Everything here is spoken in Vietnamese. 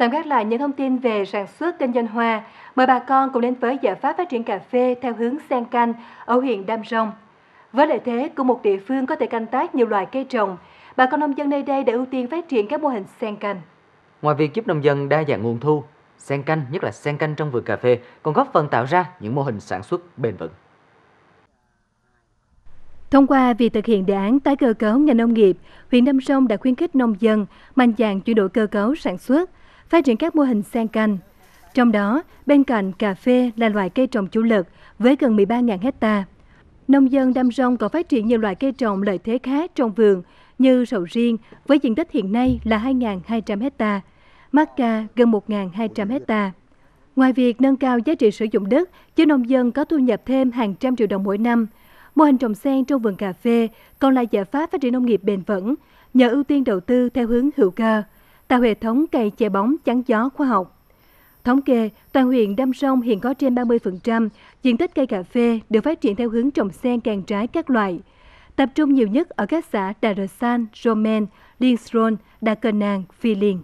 Tạm gác lại những thông tin về sản xuất kinh doanh hoa, mời bà con cùng đến với giải pháp phát triển cà phê theo hướng sen canh ở huyện Đam Rông. Với lợi thế của một địa phương có thể canh tác nhiều loại cây trồng, bà con nông dân nơi đây đã ưu tiên phát triển các mô hình sen canh. Ngoài việc giúp nông dân đa dạng nguồn thu, sen canh, nhất là sen canh trong vườn cà phê, còn góp phần tạo ra những mô hình sản xuất bền vững. Thông qua việc thực hiện đề án tái cơ cấu ngành nông nghiệp, huyện Nam Sông đã khuyến khích nông dân mạnh dạn chuyển đổi cơ cấu sản xuất, phát triển các mô hình sen canh. Trong đó, bên cạnh cà phê là loại cây trồng chủ lực với gần 13.000 hecta. Nông dân Đam Rông còn phát triển nhiều loại cây trồng lợi thế khác trong vườn như sầu riêng với diện tích hiện nay là 2.200 hecta, macca gần 1.200 hecta. Ngoài việc nâng cao giá trị sử dụng đất, cho nông dân có thu nhập thêm hàng trăm triệu đồng mỗi năm. Mô hình trồng sen trong vườn cà phê còn là giải pháp phát triển nông nghiệp bền vững, nhờ ưu tiên đầu tư theo hướng hữu cơ tạo hệ thống cây che bóng chắn gió khoa học. Thống kê, toàn huyện Đam Sông hiện có trên 30% diện tích cây cà phê được phát triển theo hướng trồng sen càng trái các loại, tập trung nhiều nhất ở các xã Đà Rờ San, Romen, liên Sron, Đà Cờ Nàng, Phi Liền.